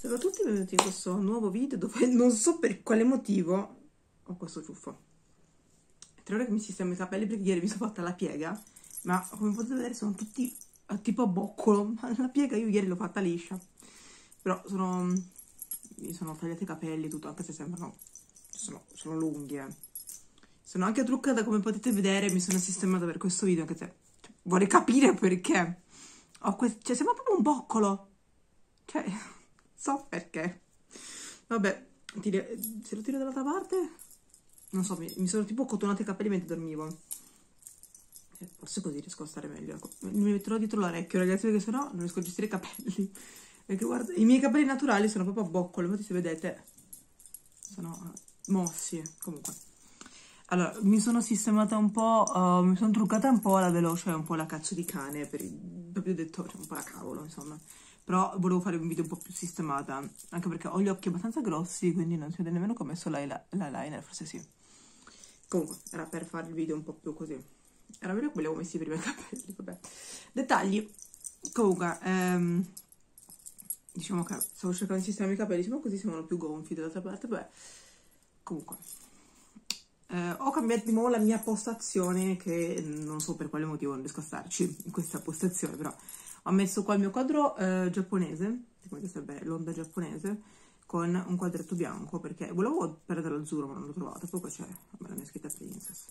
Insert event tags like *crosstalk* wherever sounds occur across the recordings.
Salve a tutti, benvenuti in questo nuovo video dove *laughs* non so per quale motivo ho questo ciuffo. Tre ore che mi sistemo i capelli perché ieri mi sono fatta la piega, ma come potete vedere sono tutti a eh, tipo a boccolo, *laughs* ma la piega io ieri l'ho fatta liscia. Però sono... mi sono tagliati i capelli e tutto, anche se sembrano... sono, sono lunghi, eh. Sono anche truccata come potete vedere, mi sono sistemata per questo video, anche se cioè, vorrei capire perché. Ho questo... cioè sembra proprio un boccolo. Cioè... *laughs* so perché. Vabbè, se lo tiro dall'altra parte, non so, mi, mi sono tipo cotonato i capelli mentre dormivo. Eh, forse così riesco a stare meglio. Ecco. Mi metterò dietro l'orecchio, ragazzi, perché sennò non riesco a gestire i capelli. *laughs* Perché guarda, i miei capelli naturali sono proprio a boccole, infatti se vedete sono eh, mossi, eh, comunque. Allora, mi sono sistemata un po', uh, mi sono truccata un po' alla veloce, un po' la cazzo di cane, per il, proprio detto, cioè un po' la cavolo, insomma però volevo fare un video un po' più sistemata, anche perché ho gli occhi abbastanza grossi, quindi non si vede nemmeno come ho messo l'eyeliner, forse sì. Comunque, era per fare il video un po' più così. Era vero che li avevo messi prima i capelli, vabbè. Dettagli. Comunque, ehm, diciamo che stavo cercando di sistemare i capelli, ma diciamo così sembrano più gonfi dall'altra parte, vabbè. Comunque, eh, ho cambiato di nuovo la mia postazione, che non so per quale motivo non riesco a starci in questa postazione, però ho messo qua il mio quadro eh, giapponese, questa è l'onda giapponese, con un quadretto bianco, perché volevo perdere l'azzurro ma non l'ho trovato, poi qua c'è la mia scritta princess.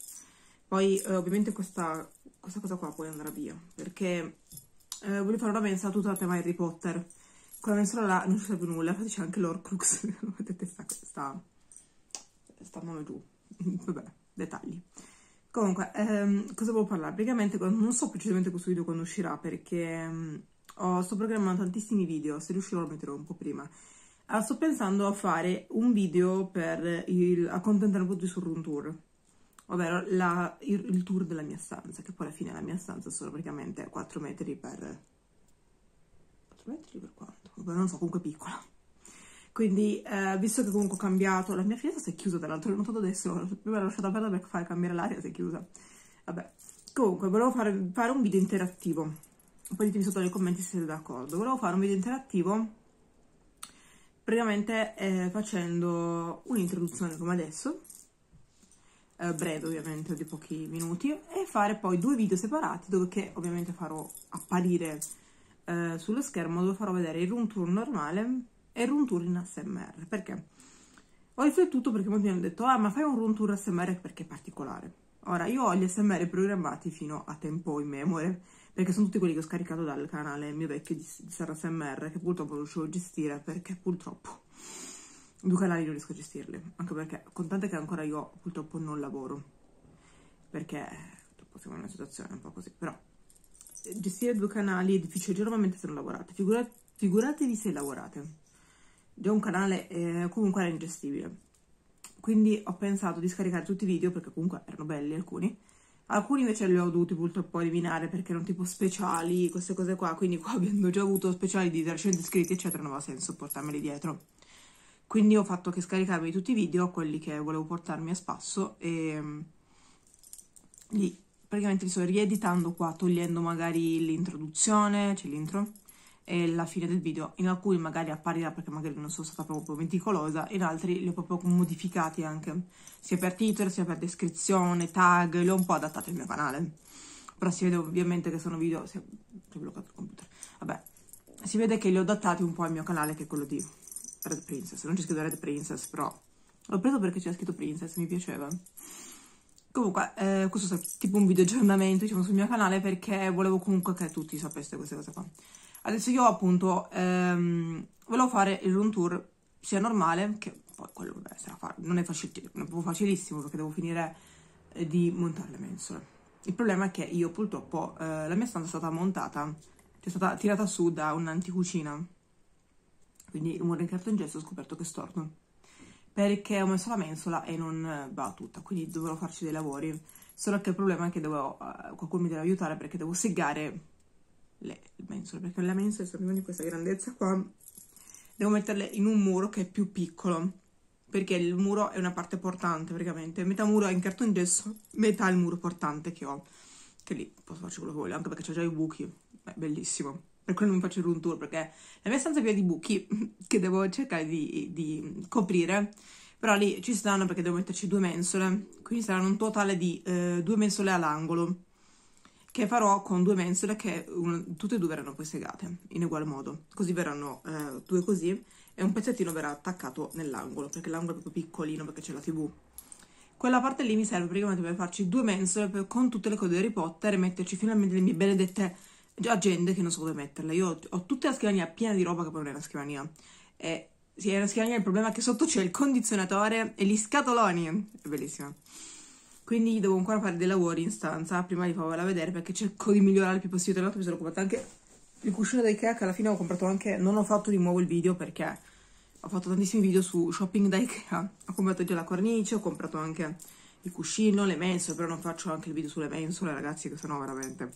Poi eh, ovviamente questa, questa, cosa qua poi andare via, perché eh, voglio fare una mensa tutta la tema Harry Potter. Con la mensola là non ci serve nulla, infatti c'è anche l'Orcrux, vedete *laughs* sta, sta, sta mano giù, *laughs* vabbè, dettagli. Comunque, ehm, cosa volevo parlare? Praticamente non so precisamente questo video quando uscirà perché ehm, ho, sto programmando tantissimi video, se riuscirò lo metterò un po' prima. Allora, sto pensando a fare un video per il, accontentare un po' tutti sul room tour, ovvero la, il, il, tour della mia stanza, che poi alla fine la mia stanza sono praticamente 4 metri per... 4 metri per quanto? Vabbè, non so, comunque piccola quindi eh, visto che comunque ho cambiato la mia finestra si è chiusa tra l'altro l'ho notato adesso prima l'ho lasciata aperta per far cambiare l'aria si è chiusa vabbè comunque volevo fare, fare un video interattivo poi ditemi sotto nei commenti se siete d'accordo volevo fare un video interattivo praticamente eh, facendo un'introduzione come adesso eh, breve ovviamente di pochi minuti e fare poi due video separati dove che ovviamente farò apparire eh, sullo schermo dove farò vedere il room tour normale e run tour in ASMR. Perché? Ho riflettuto perché molti mi hanno detto, ah ma fai un run tour ASMR perché è particolare. Ora, io ho gli ASMR programmati fino a tempo in memore, perché sono tutti quelli che ho scaricato dal canale mio vecchio di, di SRSMR, che purtroppo non riuscivo a gestire, perché purtroppo due canali non riesco a gestirli, anche perché contate che ancora io purtroppo non lavoro, perché purtroppo siamo in una situazione un po' così, però gestire due canali è difficile, già se non lavorate, Figura, figuratevi se lavorate di un canale eh, comunque era ingestibile. Quindi ho pensato di scaricare tutti i video perché comunque erano belli alcuni. Alcuni invece li ho dovuti purtroppo eliminare perché erano tipo speciali, queste cose qua, quindi qua *laughs* avendo già avuto speciali di 300 iscritti eccetera, non aveva senso portarmeli dietro. Quindi ho fatto che scaricarmi tutti i video, quelli che volevo portarmi a spasso e mm, lì praticamente li sto rieditando qua, togliendo magari l'introduzione, c'è l'intro, e la fine del video. In alcuni magari apparirà perché magari non sono stata proprio meticolosa, in altri li ho proprio modificati anche, sia per titolo, sia per descrizione, tag, li ho un po' adattati al mio canale. Però si vede ovviamente che sono video... Si è bloccato il computer. Vabbè, si vede che li ho adattati un po' al mio canale che è quello di Red Princess. Non c'è scritto Red Princess, però l'ho preso perché c'era scritto Princess, mi piaceva. Comunque, eh, questo è tipo un video aggiornamento diciamo, sul mio canale perché volevo comunque che tutti sapeste queste cose qua. Adesso io appunto ehm, volevo fare il room tour sia normale, che poi quello vabbè, sarà fa- non è cioè, facilissimo perché devo finire eh, di montare le mensole. Il problema è che io purtroppo eh, la mia stanza è stata montata, cioè è stata tirata su da un'anticucina. Quindi un ricartongesso ho scoperto che è storto. Perché ho messo la mensola e non eh, va tutta, quindi dovrò farci dei lavori. Solo che il problema è che devo, eh, qualcuno mi deve aiutare perché devo segare le mensole, perché la mensola sono di questa grandezza qua, devo metterle in un muro che è più piccolo, perché il muro è una parte portante praticamente, metà muro è in cartone gesso, metà il muro portante che ho, che lì posso farci quello che voglio, anche perché c'è già i buchi, è bellissimo. Per quello non mi faccio il room tour, perché la mia stanza è piena di buchi *laughs* che devo cercare di, di coprire, però lì ci saranno perché devo metterci due mensole, quindi saranno un totale di eh, due mensole all'angolo che farò con due mensole che un, tutte e due verranno poi segate in ugual modo. Così verranno eh, due così e un pezzettino verrà attaccato nell'angolo perché l'angolo è proprio piccolino perché c'è la tv. Quella parte lì mi serve praticamente per farci due mensole per, con tutte le cose di Harry Potter e metterci finalmente le mie benedette agende che non so dove metterle. Io ho, ho tutta la scrivania piena di roba che poi non è una scrivania. E, sì, è una scrivania, il problema è che sotto c'è il condizionatore e gli scatoloni. È bellissima quindi devo ancora fare dei lavori in stanza prima di farvela vedere perché cerco di migliorare il più possibile tra l'altro mi sono comprata anche il cuscino da Ikea che alla fine ho comprato anche non ho fatto di nuovo il video perché ho fatto tantissimi video su shopping da Ikea ho comprato già la cornice ho comprato anche il cuscino, le mensole però non faccio anche il video sulle mensole ragazzi che sennò veramente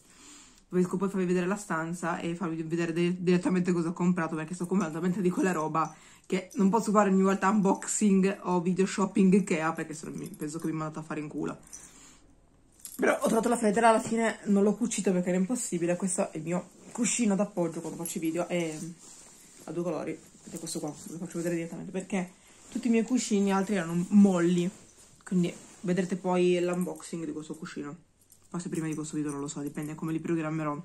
Voglio poi farvi vedere la stanza e farvi vedere direttamente cosa ho comprato perché sto comprando talmente di quella roba che non posso fare ogni volta unboxing o video shopping Ikea perché sennò mi, penso che mi mandate a fare in culo. Però ho trovato la federa, alla fine non l'ho cucito perché era impossibile. Questo è il mio cuscino d'appoggio quando faccio i video e mm, a due colori. Vedete questo qua, lo faccio vedere direttamente perché tutti i miei cuscini altri erano molli. Quindi vedrete poi l'unboxing di questo cuscino. Forse prima di questo video non lo so, dipende come li programmerò.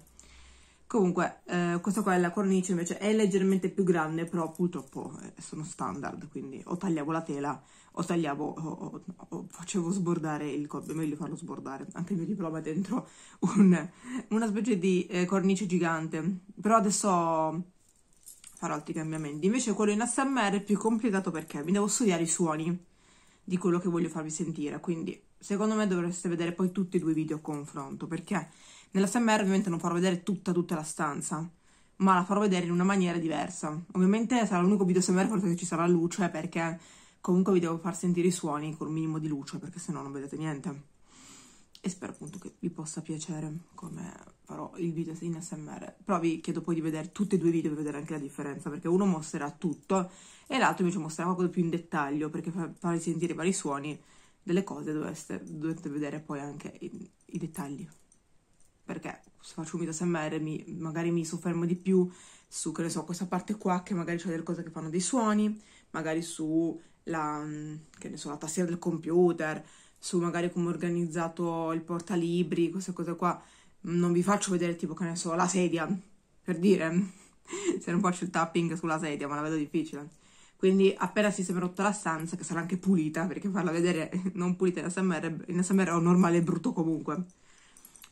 Comunque, eh, questa qua è la cornice, invece è leggermente più grande, però purtroppo eh, sono standard, quindi o tagliavo la tela o tagliavo o, o, o facevo sbordare il corpo, è meglio farlo sbordare, anche il mio diploma è dentro un, una specie di eh, cornice gigante, però adesso farò altri cambiamenti. Invece quello in ASMR è più complicato perché mi devo studiare i suoni di quello che voglio farvi sentire, quindi secondo me dovreste vedere poi tutti e due i video a confronto, perché Nell'ASMR ovviamente non farò vedere tutta tutta la stanza, ma la farò vedere in una maniera diversa. Ovviamente sarà l'unico video ASMR forse che ci sarà luce, perché comunque vi devo far sentire i suoni con un minimo di luce, perché se no non vedete niente. E spero appunto che vi possa piacere come farò il video in ASMR. Però vi chiedo poi di vedere tutti e due i video per vedere anche la differenza, perché uno mostrerà tutto e l'altro invece mostrerà qualcosa più in dettaglio, perché farvi sentire i vari suoni delle cose dovreste, dovete vedere poi anche i, i dettagli perché se faccio un video SMR mi, magari mi soffermo di più su, che ne so, questa parte qua che magari c'è delle cose che fanno dei suoni, magari su la, mm, che ne so, la tastiera del computer, su magari come ho organizzato il portalibri, queste cose qua. Non vi faccio vedere tipo, che ne so, la sedia, per dire, *laughs* se non faccio il tapping sulla sedia, ma la vedo difficile. Quindi appena si sembra rotta la stanza, che sarà anche pulita, perché farla vedere non pulita in SMR, in SMR è normale e brutto comunque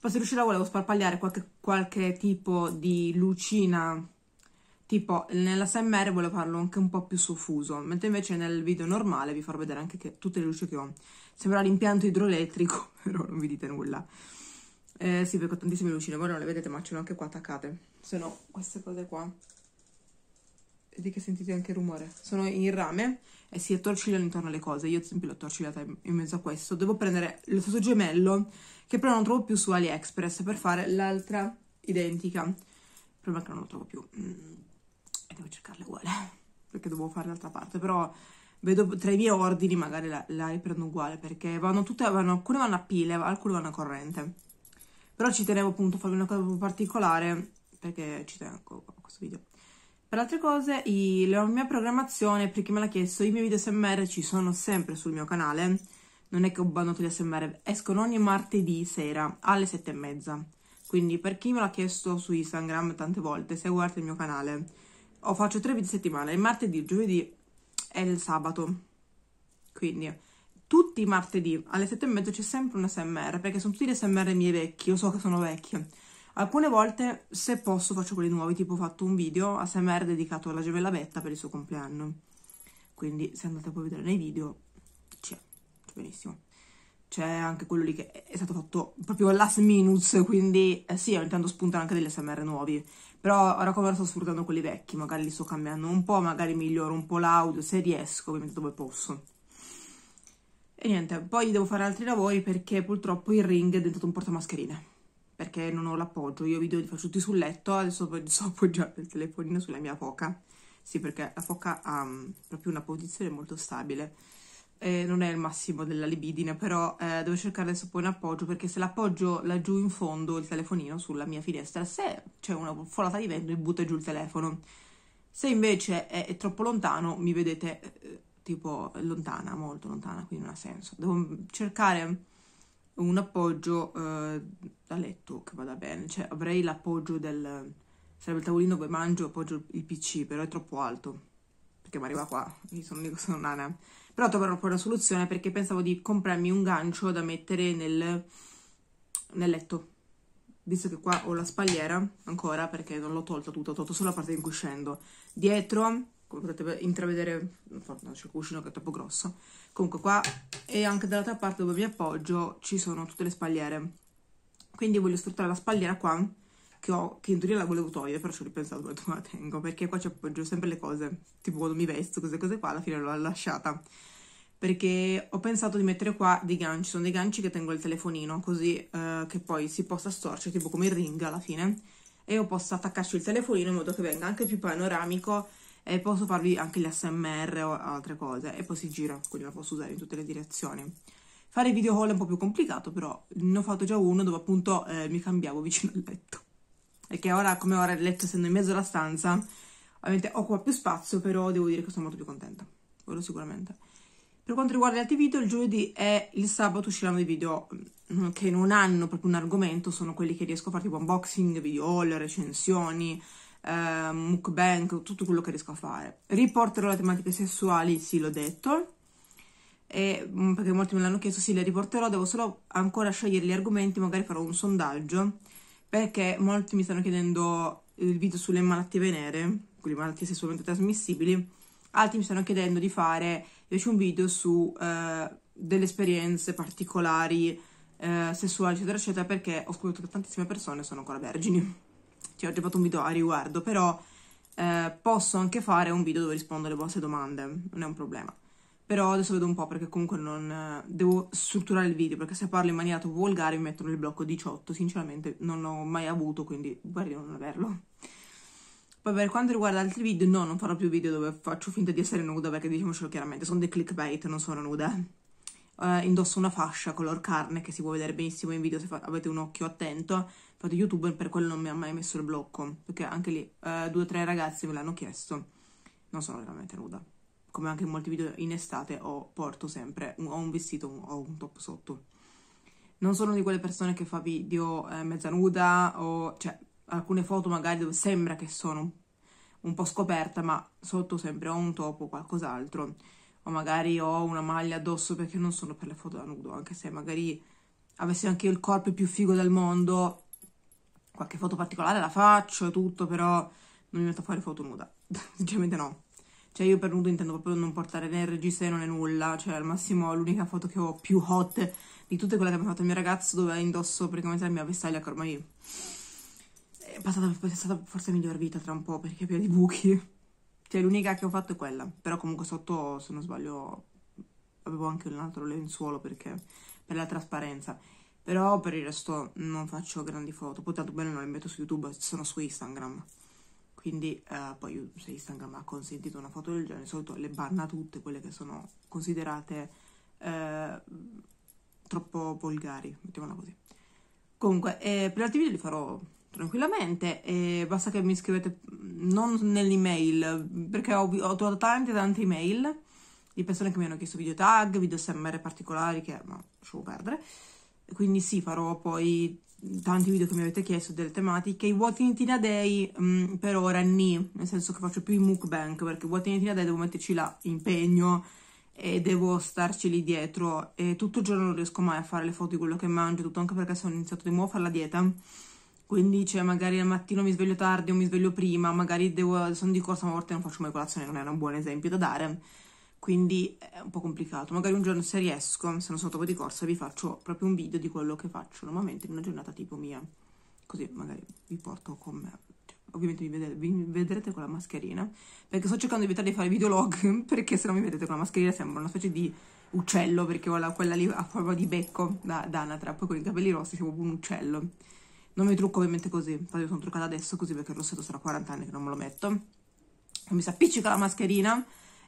poi se riuscirò volevo sparpagliare qualche, qualche tipo di lucina tipo nell'ASMR volevo farlo anche un po' più soffuso, mentre invece nel video normale vi farò vedere anche che, tutte le luci che ho. Sembra l'impianto idroelettrico, *laughs* però non vi dite nulla. Eh, sì, perché ho tantissime lucine, voi non le vedete ma ce ne ho anche qua attaccate, se no queste cose qua. Vedi che sentite anche il rumore. Sono in rame e eh si attorcigliano intorno alle cose. Io, ad esempio, l'ho attorcigliata in mezzo a questo. Devo prendere lo stesso gemello, che però non trovo più su AliExpress, per fare l'altra identica. Il problema è che non lo trovo più. Mm. E devo cercarla uguale, *laughs* perché devo fare l'altra parte. Però vedo tra i miei ordini, magari la, la riprendo uguale, perché vanno tutte, vanno, alcune vanno a pile, alcune vanno a corrente. Però ci tenevo appunto a farvi una cosa particolare, perché ci tengo a questo video per altre cose, i, la mia programmazione, per chi me l'ha chiesto, i miei video SMR ci sono sempre sul mio canale. Non è che ho bannato gli SMR, escono ogni martedì sera alle sette e mezza. Quindi per chi me l'ha chiesto su Instagram tante volte, se guardate il mio canale, o faccio tre video a settimana, il martedì, il giovedì e il sabato. Quindi tutti i martedì alle sette e mezza c'è sempre un SMR, perché sono tutti gli SMR miei vecchi, io so che sono vecchie Alcune volte, se posso, faccio quelli nuovi, tipo ho fatto un video ASMR dedicato alla gemella Betta per il suo compleanno. Quindi, se andate poi a vedere nei video, c'è, c'è benissimo. C'è anche quello lì che è stato fatto proprio last minute, quindi eh, sì, ogni tanto spuntano anche degli ASMR nuovi. Però ora come ora sto sfruttando quelli vecchi, magari li sto cambiando un po', magari miglioro un po' l'audio, se riesco, ovviamente dove posso. E niente, poi devo fare altri lavori perché purtroppo il ring è diventato un portamascherine perché non ho l'appoggio. Io video li faccio tutti sul letto, adesso sto appoggiando il telefonino sulla mia foca. Sì, perché la foca ha mm, proprio una posizione molto stabile. Eh, non è il massimo della libidine, però eh, devo cercare adesso poi un appoggio, perché se l'appoggio laggiù in fondo il telefonino sulla mia finestra, se c'è una folata di vento mi butta giù il telefono. Se invece è, è troppo lontano, mi vedete eh, tipo lontana, molto lontana, quindi non ha senso. Devo mm, cercare un appoggio eh, a letto che vada bene, cioè avrei l'appoggio del... sarebbe il tavolino dove mangio, appoggio il PC, però è troppo alto, perché mi arriva qua, mi sono lì, sono nana. Però troverò poi una soluzione perché pensavo di comprarmi un gancio da mettere nel, nel letto, visto che qua ho la spalliera ancora perché non l'ho tolta tutta, ho tolto solo la parte in cui scendo. Dietro come potete intravedere, non c'è il cuscino che è troppo grosso. Comunque qua e anche dall'altra parte dove mi appoggio ci sono tutte le spalliere quindi voglio sfruttare la spalliera qua che ho, che in teoria la volevo togliere, però ci ho ripensato, ho detto la tengo, perché qua ci appoggio sempre le cose, tipo quando mi vesto, queste cose qua, alla fine l'ho lasciata, perché ho pensato di mettere qua dei ganci, sono dei ganci che tengo il telefonino, così eh, che poi si possa storcere, tipo come il ring alla fine, e io possa attaccarci il telefonino in modo che venga anche più panoramico, e posso farvi anche gli smr o altre cose, e poi si gira, quindi la posso usare in tutte le direzioni. Fare video haul è un po' più complicato, però ne ho fatto già uno dove appunto eh, mi cambiavo *laughs* vicino al letto. E che ora, come ora il letto essendo in mezzo alla stanza, ovviamente occupa più spazio, però devo dire che sono molto più contenta. Quello sicuramente. Per quanto riguarda gli altri video, il giovedì e il sabato usciranno dei video mm, che non hanno proprio un argomento, sono quelli che riesco a fare tipo unboxing, video haul, recensioni, eh, mukbang, tutto quello che riesco a fare. Riporterò le tematiche sessuali, sì l'ho detto, e, mm, perché molti me l'hanno chiesto, sì, le riporterò, devo solo ancora scegliere gli argomenti, magari farò un sondaggio, perché molti mi stanno chiedendo il video sulle malattie venere, quindi malattie sessualmente trasmissibili, altri mi stanno chiedendo di fare invece un video su eh, delle esperienze particolari, eh, sessuali, eccetera, eccetera, perché ho scoperto che tantissime persone sono ancora vergini. Cioè, ho già fatto un video a riguardo, però eh, posso anche fare un video dove rispondo alle vostre domande, non è un problema. Però adesso vedo un po' perché comunque non devo strutturare il video perché se parlo in maniera troppo volgare mi mettono il blocco 18, sinceramente non l'ho mai avuto, quindi guardi non averlo. Poi per quanto riguarda altri video, no, non farò più video dove faccio finta di essere nuda perché diciamocelo chiaramente, sono dei clickbait, non sono nuda. Uh, indosso una fascia color carne che si può vedere benissimo in video se avete un occhio attento. Infatti YouTube per quello non mi ha mai messo il blocco, perché anche lì uh, due o tre ragazzi me l'hanno chiesto. Non sono veramente nuda come anche in molti video in estate, ho, porto sempre un, ho un vestito o un top sotto. Non sono di quelle persone che fa video eh, mezza nuda o cioè alcune foto magari dove sembra che sono un po' scoperta, ma sotto sempre ho un top o qualcos'altro. O magari ho una maglia addosso perché non sono per le foto da nudo, anche se magari avessi anche io il corpo più figo del mondo, qualche foto particolare la faccio e tutto, però non mi metto a fare foto nuda. *laughs* Sinceramente no. Cioè io per nudo intendo proprio non portare né il reggiseno né nulla, cioè al massimo l'unica foto che ho più hot di tutte quelle che mi ha fatto il mio ragazzo dove indosso praticamente la mia vestaglia che ormai è passata, è stata forse la miglior vita tra un po' perché è piena di buchi. *laughs* Cioè l'unica che ho fatto è quella, però comunque sotto se non sbaglio avevo anche un altro lenzuolo perché per la trasparenza. Però per il resto non faccio grandi foto, poi tanto bene non le metto su YouTube, sono su Instagram quindi eh, poi se Instagram ha consentito una foto del genere, di solito le banna tutte quelle che sono considerate eh, troppo volgari, mettiamola così. Comunque, eh, per altri video li farò tranquillamente e basta che mi scrivete mm, non nell'email, perché ho, ho trovato tante tante email di persone che mi hanno chiesto video tag, video SMR particolari che, ma lasciamo perdere. Quindi sì, farò poi tanti video che mi avete chiesto delle tematiche. I What in Itina Day mh, mm, per ora ni, nel senso che faccio più i mukbang, perché What in Itina Day devo metterci là impegno e devo starci lì dietro e tutto il giorno non riesco mai a fare le foto di quello che mangio, tutto anche perché sono iniziato di nuovo a fare la dieta. Quindi cioè, magari al mattino mi sveglio tardi o mi sveglio prima, magari devo, sono di corsa ma a volte non faccio mai colazione, non è un buon esempio da dare quindi è un po' complicato. Magari un giorno se riesco, se non sono troppo di corsa, vi faccio proprio un video di quello che faccio normalmente in una giornata tipo mia. Così magari vi porto con me. Cioè, ovviamente mi vedrete, mi vedrete, con la mascherina, perché sto cercando di evitare di fare videolog, *laughs* perché se non mi vedete con la mascherina sembra una specie di uccello, perché ho la, quella lì a forma di becco da, da anatra, poi con i capelli rossi sembra un uccello. Non mi trucco ovviamente così, infatti io sono truccata adesso così perché il rossetto sarà 40 anni che non me lo metto. Non mi si appiccica la mascherina,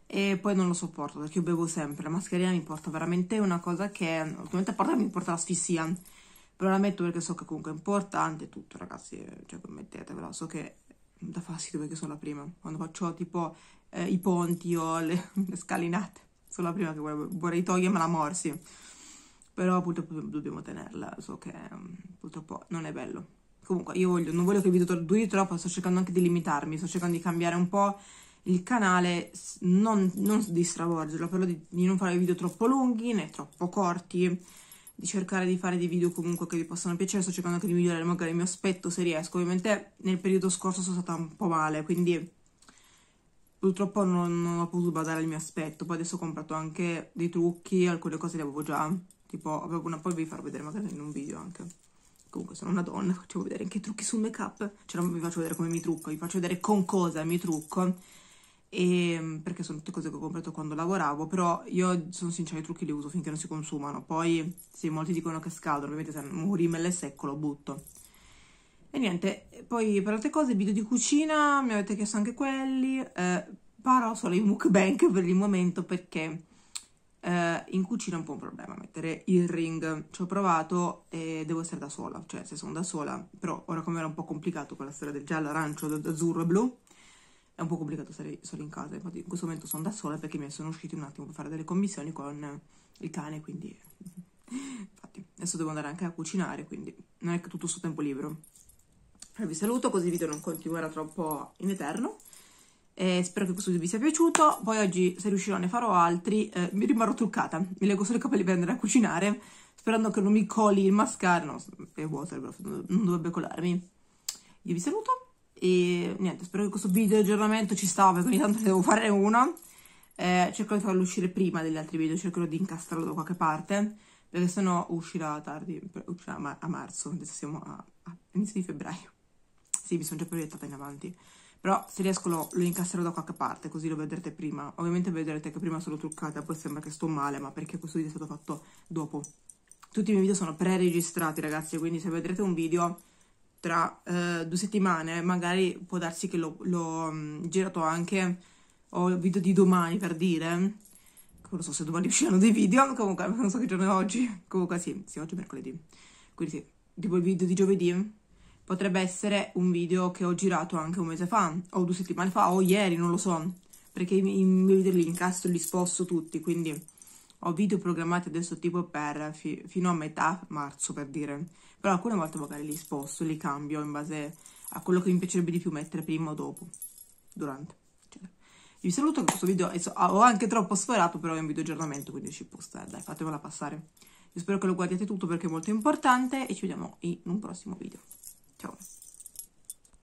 e poi non lo sopporto perché io bevo sempre. La mascherina mi porta veramente una cosa che ultimamente porta, mi porta l'asfissia. Però la metto perché so che comunque è importante tutto, ragazzi. Eh, cioè, mettetevela. So che da fastidio perché sono la prima. Quando faccio tipo eh, i ponti o le, *laughs* le, scalinate, sono la prima che vorrei, vorrei togliermela morsi. Però purtroppo dobbiamo tenerla. So che mm, purtroppo non è bello. Comunque, io voglio, non voglio che vi duri troppo, sto cercando anche di limitarmi, sto cercando di cambiare un po' il canale, non, non di stravolgerlo, però di, di non fare video troppo lunghi né troppo corti, di cercare di fare dei video comunque che vi possano piacere, sto cercando anche di migliorare magari il mio aspetto se riesco, ovviamente nel periodo scorso sono stata un po' male, quindi purtroppo non, non ho potuto badare il mio aspetto, poi adesso ho comprato anche dei trucchi, alcune cose le avevo già, tipo avevo una, poi vi farò vedere magari in un video anche. Comunque sono una donna, facciamo vedere anche i trucchi sul make up, cioè non vi faccio vedere come mi trucco, vi faccio vedere con cosa mi trucco e, ehm, perché sono tutte cose che ho comprato quando lavoravo, però io sono sincera, i trucchi li uso finché non si consumano, poi se molti dicono che scaldano, ovviamente se un rimel è secco lo butto. E niente, poi per altre cose, video di cucina, mi avete chiesto anche quelli, eh, parò solo i mukbang per il momento perché eh, in cucina è un po' un problema mettere il ring, ci ho provato e devo essere da sola, cioè se sono da sola, però ora come era un po' complicato con la storia del giallo, arancio, azzurro e blu, è un po' complicato stare solo in casa, infatti in questo momento sono da sola perché mi sono uscita un attimo per fare delle commissioni con il cane, quindi *laughs* infatti adesso devo andare anche a cucinare, quindi non è che tutto sto tempo libero. vi saluto, così il video non continuerà troppo in eterno. E spero che questo video vi sia piaciuto. Poi oggi, se riuscirò, ne farò altri. Eh, mi rimarrò truccata. Mi leggo solo i capelli per andare a cucinare, sperando che non mi coli il mascara. No, è water, però non dovrebbe colarmi. Io vi saluto e niente, spero che questo video di aggiornamento ci stava perché ogni tanto ne devo fare uno eh, cerco di farlo uscire prima degli altri video, cercherò di incastrarlo da qualche parte perché sennò uscirà tardi, uscirà a, marzo, adesso siamo a, a inizio di febbraio sì, mi sono già proiettata in avanti però se riesco lo, lo incastrerò da qualche parte così lo vedrete prima ovviamente vedrete che prima sono truccata poi sembra che sto male ma perché questo video è stato fatto dopo tutti i miei video sono pre-registrati ragazzi quindi se vedrete un video tra eh, due settimane, magari può darsi che l'ho, l'ho mh, mm, girato anche, ho il video di domani per dire, non so se domani *laughs* usciranno dei video, comunque non so che giorno è oggi, comunque sì, sì, oggi è mercoledì, quindi sì, tipo il video di giovedì, potrebbe essere un video che ho girato anche un mese fa, o due settimane fa, o ieri, non lo so, perché i miei video li incastro, li sposto tutti, quindi ho video programmati adesso tipo per fi- fino a metà marzo per dire, però alcune volte magari li sposto, li cambio in base a quello che mi piacerebbe di più mettere prima o dopo, durante. Vi saluto che questo video so, ho anche troppo sforato, però è un video aggiornamento, quindi ci può stare, dai, fatemela passare. Io spero che lo guardiate tutto perché è molto importante e ci vediamo in un prossimo video. Ciao!